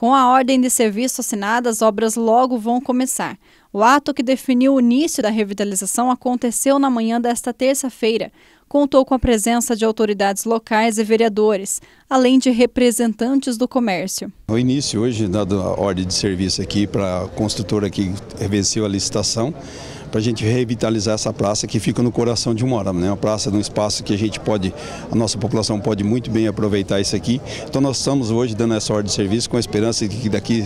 Com a ordem de serviço assinada, as obras logo vão começar. O ato que definiu o início da revitalização aconteceu na manhã desta terça-feira. Contou com a presença de autoridades locais e vereadores, além de representantes do comércio. O início hoje, dado a ordem de serviço aqui para a construtora que venceu a licitação, para a gente revitalizar essa praça que fica no coração de Moarama. Né? Uma praça, um espaço que a gente pode, a nossa população pode muito bem aproveitar isso aqui. Então nós estamos hoje dando essa ordem de serviço com a esperança de que daqui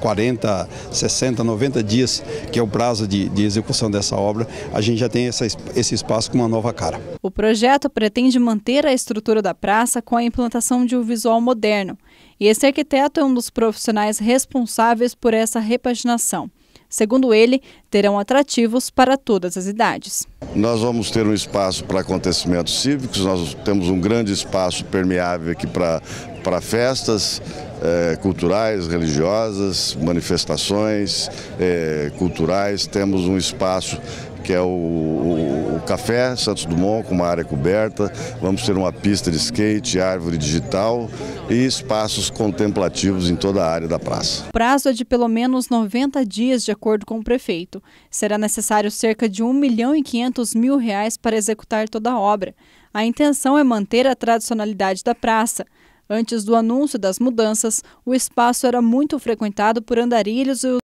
40, 60, 90 dias, que é o prazo de, de execução dessa obra, a gente já tem essa, esse espaço com uma nova cara. O projeto pretende manter a estrutura da praça com a implantação de um visual moderno. E esse arquiteto é um dos profissionais responsáveis por essa repaginação. Segundo ele, terão atrativos para todas as idades. Nós vamos ter um espaço para acontecimentos cívicos, nós temos um grande espaço permeável aqui para, para festas eh, culturais, religiosas, manifestações eh, culturais. Temos um espaço que é o café Santos Dumont, com uma área coberta, vamos ter uma pista de skate, árvore digital e espaços contemplativos em toda a área da praça. O prazo é de pelo menos 90 dias, de acordo com o prefeito. Será necessário cerca de 1 milhão e 500 mil reais para executar toda a obra. A intenção é manter a tradicionalidade da praça. Antes do anúncio das mudanças, o espaço era muito frequentado por andarilhos e